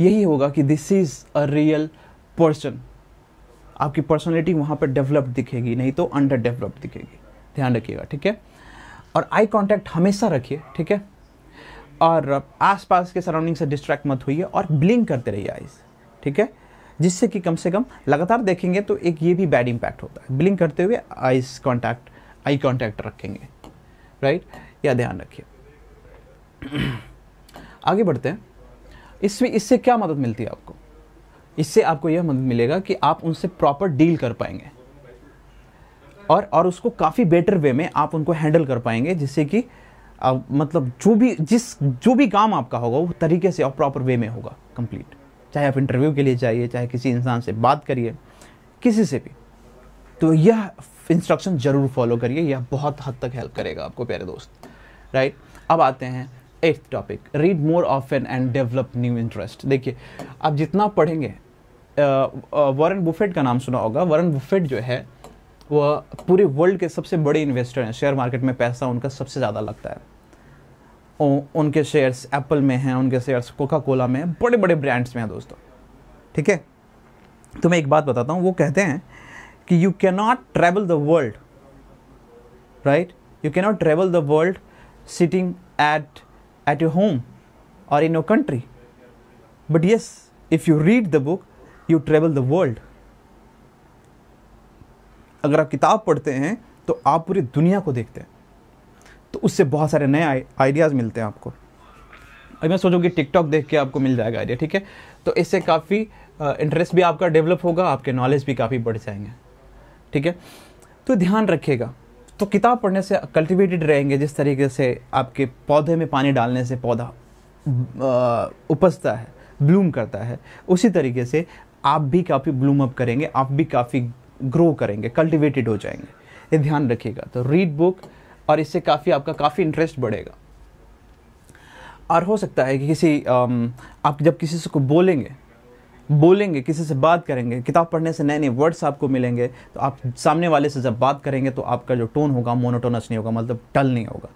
यही होगा कि this is a real person आपकी पर्सनैलिटी वहाँ पर डेवलप्ड दिखेगी नहीं तो अंडर डेवलप्ड दिखेगी ध्यान रखिएगा ठीक है और आई कॉन्टैक्ट हमेशा रखिए ठीक है और आसपास के सराउंडिंग से डिस्ट्रैक्ट मत होइए और ब्लिंक करते रहिए आइज ठीक है जिससे कि कम से कम लगातार देखेंगे तो एक ये भी बैड इम्पैक्ट होता है ब्लिंक करते हुए आइज कॉन्टैक्ट आई कॉन्टैक्ट रखेंगे राइट या ध्यान रखिए आगे बढ़ते हैं इसमें इससे क्या मदद मिलती है आपको इससे आपको यह मदद मिलेगा कि आप उनसे प्रॉपर डील कर पाएंगे और और उसको काफ़ी बेटर वे में आप उनको हैंडल कर पाएंगे जिससे कि आ, मतलब जो भी जिस जो भी काम आपका होगा वो तरीके से और प्रॉपर वे में होगा कंप्लीट चाहे आप इंटरव्यू के लिए जाइए चाहे किसी इंसान से बात करिए किसी से भी तो यह इंस्ट्रक्शन ज़रूर फॉलो करिए यह बहुत हद तक हेल्प करेगा आपको प्यारे दोस्त राइट अब आते हैं eighth topic read more often and develop new interest देखिए आप जितना पढ़ेंगे वॉरेन बुफेट का नाम सुना होगा वॉरेन बुफेट जो है वह पूरे वर्ल्ड के सबसे बड़े इन्वेस्टर हैं शेयर मार्केट में पैसा उनका सबसे ज़्यादा लगता है उनके शेयर्स एप्पल में हैं उनके शेयर्स कोका कोला में बड़े बड़े ब्रांड्स में हैं दोस्तों ठीक है तो मैं एक बात बताता हूँ वो कहते हैं कि you can not travel the world right you can not travel the world sitting at at your home और in your country but yes if you read the book you travel the world अगर आप किताब पढ़ते हैं तो आप पूरी दुनिया को देखते हैं तो उससे बहुत सारे नए आइडियाज़ मिलते हैं आपको अभी मैं सोचूँ कि टिकटॉक देख के आपको मिल जाएगा आइडिया ठीक है तो इससे काफ़ी इंटरेस्ट भी आपका डेवलप होगा आपके नॉलेज भी काफ़ी बढ़ जाएंगे ठीक है तो ध्यान रखिएगा तो किताब पढ़ने से कल्टिवेटेड रहेंगे जिस तरीके से आपके पौधे में पानी डालने से पौधा उपजता है ब्लूम करता है उसी तरीके से आप भी काफ़ी ब्लूम अप करेंगे आप भी काफ़ी ग्रो करेंगे कल्टिवेटेड हो जाएंगे ये ध्यान रखिएगा तो रीड बुक और इससे काफ़ी आपका काफ़ी इंटरेस्ट बढ़ेगा और हो सकता है कि किसी आप जब किसी से को बोलेंगे बोलेंगे किसी से बात करेंगे किताब पढ़ने से नए नए वर्ड्स आपको मिलेंगे तो आप सामने वाले से जब बात करेंगे तो आपका जो टोन होगा मोनोटोनस नहीं होगा मतलब टल नहीं होगा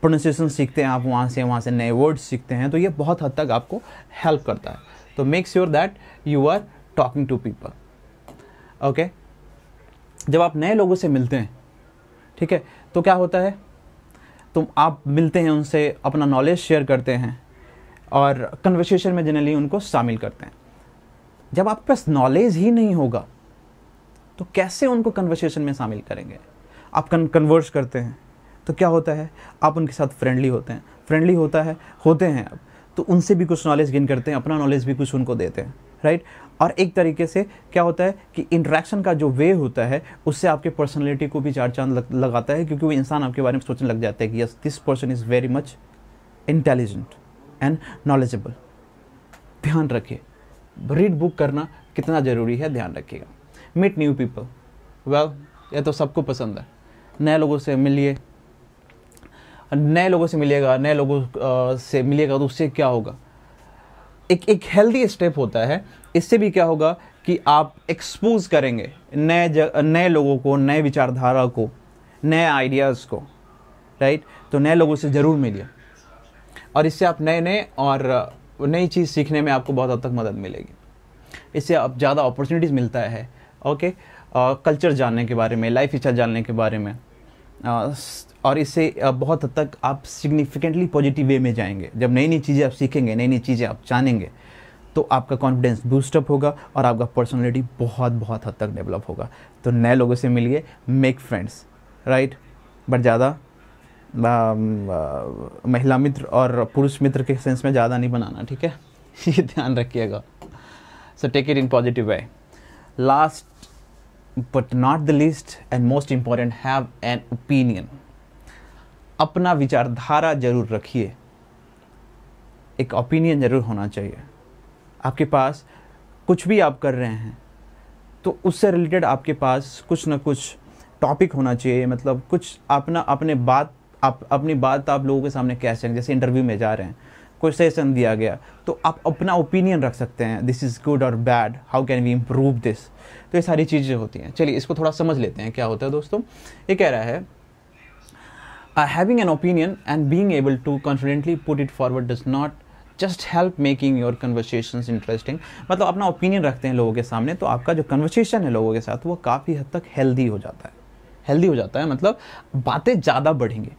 प्रोनाउंसिएशन सीखते हैं आप वहाँ से वहाँ से नए वर्ड्स सीखते हैं तो ये बहुत हद तक आपको हेल्प करता है तो make sure that you are talking to people okay जब आप नए लोगों से मिलते हैं ठीक है तो क्या होता है तुम तो आप मिलते हैं उनसे अपना नॉलेज शेयर करते हैं और कन्वर्सेशन में जनरली उनको शामिल करते हैं जब आपके पास नॉलेज ही नहीं होगा तो कैसे उनको कन्वर्सेशन में शामिल करेंगे आप कन कन्वर्स करते हैं तो क्या होता है आप उनके साथ फ्रेंडली होते हैं फ्रेंडली होता है होते हैं आप तो उनसे भी कुछ नॉलेज गेन करते हैं अपना नॉलेज भी कुछ उनको देते हैं राइट और एक तरीके से क्या होता है कि इंट्रैक्शन का जो वे होता है उससे आपके पर्सनैलिटी को भी चार चांद लग, लगाता है क्योंकि वो इंसान आपके बारे में सोचने लग जाता है कि yes this person is very much intelligent and knowledgeable ध्यान रखिए रीड बुक करना कितना ज़रूरी है ध्यान रखिएगा मीट न्यू पीपल वेल यह तो सबको पसंद है नए लोगों से मिलिए नए लोगों से मिलेगा नए लोगों से मिलेगा तो उससे क्या होगा एक एक हेल्दी स्टेप होता है इससे भी क्या होगा कि आप एक्सपोज करेंगे नए जग नए लोगों को नए विचारधारा को नए आइडियाज़ को राइट तो नए लोगों से ज़रूर मिलिए और इससे आप नए नए और नई चीज़ सीखने में आपको बहुत हद तक मदद मिलेगी इससे आप ज़्यादा अपॉर्चुनिटीज़ मिलता है ओके कल्चर जानने के बारे में लाइफ स्टाइल जानने के बारे में और इससे बहुत हद तक आप सिग्निफिकेंटली पॉजिटिव वे में जाएंगे जब नई नई चीज़ें आप सीखेंगे नई नई चीज़ें आप जानेंगे तो आपका कॉन्फिडेंस बूस्टअप होगा और आपका पर्सनैलिटी बहुत बहुत हद तक डेवलप होगा तो नए लोगों से मिलिए मेक फ्रेंड्स राइट बट ज़्यादा महिला मित्र और पुरुष मित्र के सेंस में ज़्यादा नहीं बनाना ठीक है ये ध्यान रखिएगा so take it in positive way last but not the list and most important have an opinion अपना विचारधारा जरूर रखिए एक ओपिनियन जरूर होना चाहिए आपके पास कुछ भी आप कर रहे हैं तो उससे रिलेटेड आपके पास कुछ ना कुछ टॉपिक होना चाहिए मतलब कुछ अपना अपने बात आप अपनी बात आप लोगों के सामने कह सकें जैसे इंटरव्यू में जा रहे हैं कोई सेशन दिया गया तो आप अपना ओपिनियन रख सकते हैं दिस इज़ गुड और bad how can we improve this तो ये सारी चीज़ें होती हैं चलिए इसको थोड़ा समझ लेते हैं क्या होता है दोस्तों ये कह रहा है Uh, having an opinion and being able to confidently put it forward does not just help making your conversation interesting मतलब अपना ओपिनियन रखते हैं लोगों के सामने तो आपका जो कन्वर्सेशन है लोगों के साथ वो काफ़ी हद तक हेल्दी हो जाता है हेल्दी हो जाता है मतलब बातें ज़्यादा बढ़ेंगी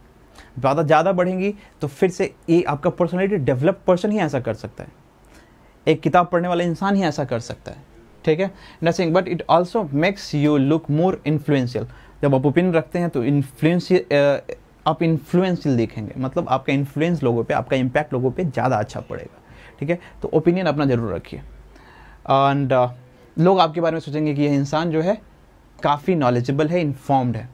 बातें ज़्यादा बढ़ेंगी तो फिर से ये आपका पर्सनैलिटी डेवलप पर्सन ही ऐसा कर सकता है एक किताब पढ़ने वाला इंसान ही ऐसा कर सकता है ठीक है nothing but it also makes you look more influential जब आप ओपिनियन रखते हैं तो इन्फ्लुएंस आप इन्फ्लुएंशियल देखेंगे मतलब आपका इन्फ्लुएंस लोगों पे आपका इम्पैक्ट लोगों पे ज़्यादा अच्छा पड़ेगा ठीक है तो ओपिनियन अपना ज़रूर रखिए एंड uh, लोग आपके बारे में सोचेंगे कि यह इंसान जो है काफ़ी नॉलेजेबल है इन्फॉर्म्ड है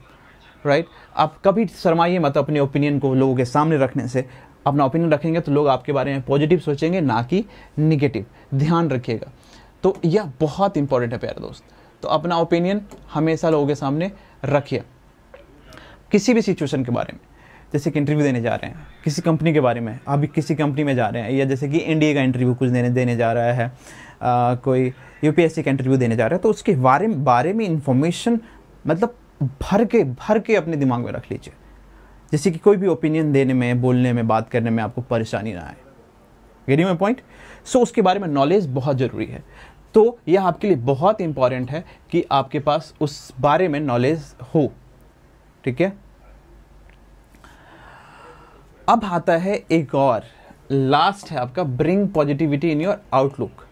राइट right? आप कभी शर्माइए मत अपने ओपिनियन को लोगों के सामने रखने से अपना ओपिनियन रखेंगे तो लोग आपके बारे में पॉजिटिव सोचेंगे ना कि निगेटिव ध्यान रखिएगा तो यह बहुत इंपॉर्टेंट है प्यारे दोस्त तो अपना ओपिनियन हमेशा लोगों के सामने रखिए किसी भी सिचुएशन के बारे में जैसे कि इंटरव्यू देने जा रहे हैं किसी कंपनी के बारे में आप किसी कंपनी में जा रहे हैं या जैसे कि एनडीए का इंटरव्यू कुछ देने देने जा रहा है आ, कोई यू का इंटरव्यू देने जा रहा है तो उसके बारे में बारे में इंफॉर्मेशन मतलब भर के भर के अपने दिमाग में रख लीजिए जैसे कि कोई भी ओपिनियन देने में बोलने में बात करने में आपको परेशानी ना आए गेरी माई पॉइंट सो उसके बारे में नॉलेज बहुत ज़रूरी है तो यह आपके लिए बहुत इंपॉर्टेंट है कि आपके पास उस बारे में नॉलेज हो ठीक है अब आता है एक और लास्ट है आपका bring positivity in your outlook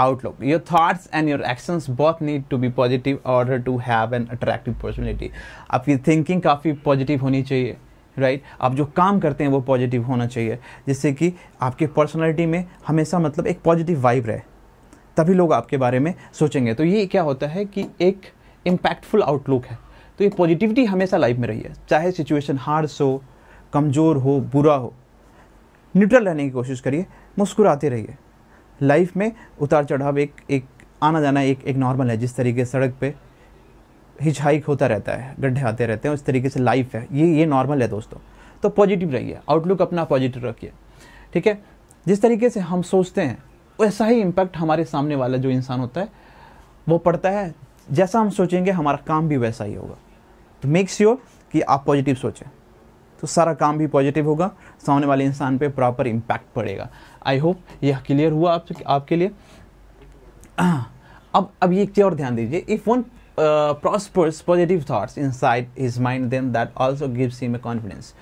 outlook your thoughts and your actions both need to be positive order to have an attractive personality आपकी थिंकिंग काफ़ी पॉजिटिव होनी चाहिए राइट right? आप जो काम करते हैं वो पॉजिटिव होना चाहिए जिससे कि आपके पर्सनालिटी में हमेशा मतलब एक पॉजिटिव वाइब रहे तभी लोग आपके बारे में सोचेंगे तो ये क्या होता है कि एक इम्पैक्टफुल आउटलुक है तो ये पॉजिटिविटी हमेशा लाइफ में रही है चाहे सिचुएशन हार्ड हो कमज़ोर हो बुरा हो न्यूट्रल रहने की कोशिश करिए मुस्कुराते रहिए लाइफ में उतार चढ़ाव एक एक आना जाना एक एक नॉर्मल है जिस तरीके सड़क पे हिच हाइक होता रहता है गड्ढे आते रहते हैं उस तरीके से लाइफ है ये ये नॉर्मल है दोस्तों तो पॉजिटिव रहिए आउटलुक अपना पॉजिटिव रखिए ठीक है जिस तरीके से हम सोचते हैं वैसा ही इम्पैक्ट हमारे सामने वाला जो इंसान होता है वो पड़ता है जैसा हम सोचेंगे हमारा काम भी वैसा ही होगा तो मेक श्योर sure कि आप पॉजिटिव सोचें तो सारा काम भी पॉजिटिव होगा सामने वाले इंसान पे प्रॉपर इम्पैक्ट पड़ेगा आई होप यह क्लियर हुआ आप, आपके लिए अब अब ये चीज़ और ध्यान दीजिए if one prospers positive thoughts inside his mind then that also gives he may confidence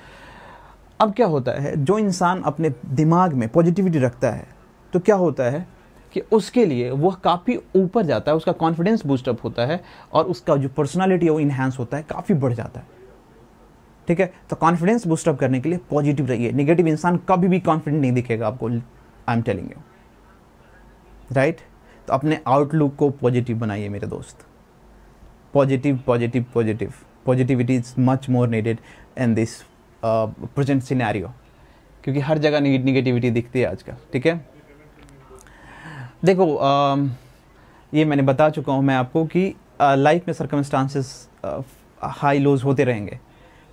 अब क्या होता है जो इंसान अपने दिमाग में पॉजिटिविटी रखता है तो क्या होता है कि उसके लिए वह काफ़ी ऊपर जाता है उसका कॉन्फिडेंस बूस्टअप होता है और उसका जो पर्सनैलिटी है वो इन्हांस होता है काफ़ी बढ़ जाता है ठीक है तो कॉन्फिडेंस बूस्टअप करने के लिए पॉजिटिव रहिए नेगेटिव इंसान कभी भी कॉन्फिडेंट नहीं दिखेगा आपको I am telling you right तो अपने आउटलुक को पॉजिटिव बनाइए मेरे दोस्त positive positive positive positivity is much more needed in this present scenario क्योंकि हर जगह निगेटिविटी दिखती है आजकल ठीक है देखो आ, ये मैंने बता चुका हूँ मैं आपको कि लाइफ में सरकमस्टांसेस हाई लोज होते रहेंगे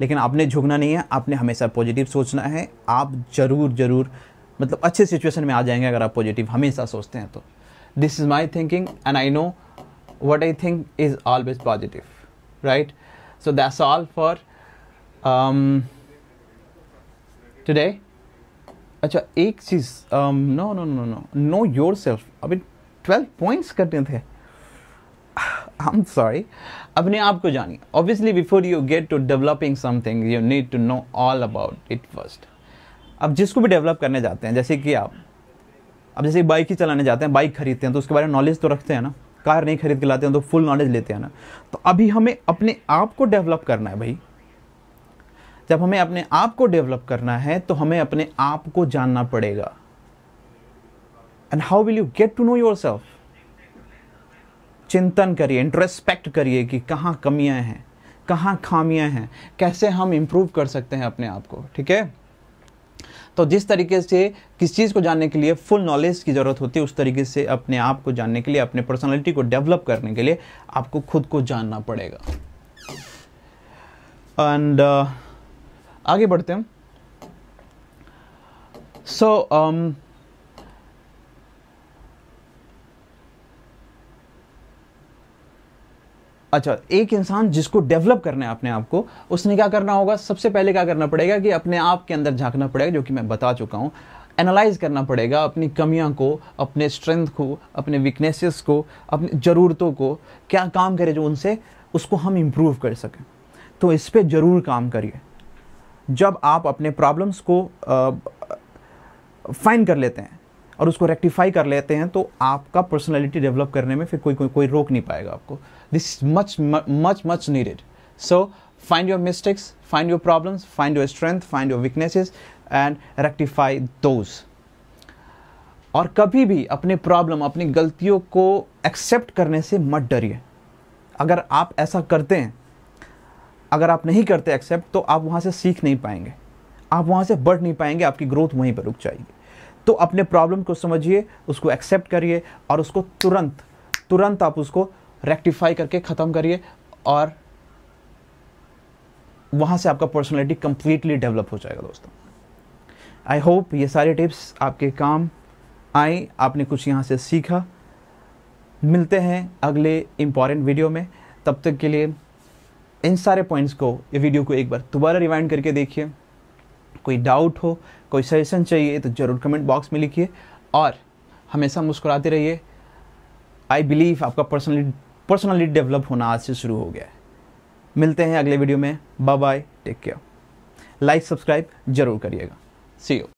लेकिन आपने झुकना नहीं है आपने हमेशा पॉजिटिव सोचना है आप ज़रूर ज़रूर मतलब अच्छे सिचुएशन में आ जाएंगे अगर आप पॉजिटिव हमेशा सोचते हैं तो this is my thinking and I know what I think is always positive right so that's all for today अच्छा एक चीज़ know know know know know yourself अभी ट्वेल्व पॉइंट्स करने थे आई एम सॉरी अपने आप को जानिए obviously before you get to developing something you need to know all about it first अब जिसको भी डेवलप करने जाते हैं जैसे कि आप अब जैसे बाइक ही चलाने जाते हैं बाइक खरीदते हैं तो उसके बारे में नॉलेज तो रखते हैं ना कार नहीं खरीद के लाते हैं तो फुल नॉलेज लेते हैं ना तो अभी हमें अपने आप को डेवलप करना है भाई जब हमें अपने आप को डेवलप करना है तो हमें अपने आप को जानना पड़ेगा and how will you get to know yourself चिंतन करिए इंटरस्पेक्ट करिए कि कहाँ कमियाँ हैं कहाँ खामियाँ हैं कैसे हम इम्प्रूव कर सकते हैं अपने आप को ठीक है तो जिस तरीके से किस चीज़ को जानने के लिए फुल नॉलेज की ज़रूरत होती है उस तरीके से अपने आप को जानने के लिए अपने पर्सनालिटी को डेवलप करने के लिए आपको खुद को जानना पड़ेगा एंड uh, आगे बढ़ते हैं सो so, um, अच्छा एक इंसान जिसको डेवलप करना है अपने आप को उसने क्या करना होगा सबसे पहले क्या करना पड़ेगा कि अपने आप के अंदर झांकना पड़ेगा जो कि मैं बता चुका हूँ एनालाइज करना पड़ेगा अपनी कमियां को अपने स्ट्रेंथ को अपने वीकनेसेस को अपनी ज़रूरतों को क्या काम करें जो उनसे उसको हम इम्प्रूव कर सकें तो इस पर ज़रूर काम करिए जब आप अपने प्रॉब्लम्स को फाइन कर लेते हैं और उसको रेक्टिफाई कर लेते हैं तो आपका पर्सनैलिटी डेवलप करने में फिर कोई कोई कोई रोक नहीं पाएगा आपको this much much much needed so find your mistakes find your problems find your strength find your weaknesses and rectify those और कभी भी अपने प्रॉब्लम अपनी गलतियों को एक्सेप्ट करने से मत डरिए अगर आप ऐसा करते हैं अगर आप नहीं करते एक्सेप्ट तो आप वहाँ से सीख नहीं पाएंगे आप वहाँ से बढ़ नहीं पाएंगे आपकी ग्रोथ वहीं पर रुक जाएगी तो अपने प्रॉब्लम को समझिए उसको एक्सेप्ट करिए और उसको तुरंत तुरंत आप उसको रेक्टिफाई करके ख़त्म करिए और वहाँ से आपका पर्सनैलिटी कम्प्लीटली डेवलप हो जाएगा दोस्तों आई होप ये सारे टिप्स आपके काम आए आपने कुछ यहाँ से सीखा मिलते हैं अगले इम्पॉर्टेंट वीडियो में तब तक के लिए इन सारे पॉइंट्स को ये वीडियो को एक बार दोबारा रिवाइंड करके देखिए कोई डाउट हो कोई सजेशन चाहिए तो ज़रूर कमेंट बॉक्स में लिखिए और हमेशा मुस्कुराते रहिए आई बिलीव आपका पर्सनली पर्सनली डेवलप होना आज से शुरू हो गया है मिलते हैं अगले वीडियो में bye bye take care like subscribe जरूर करिएगा सी यू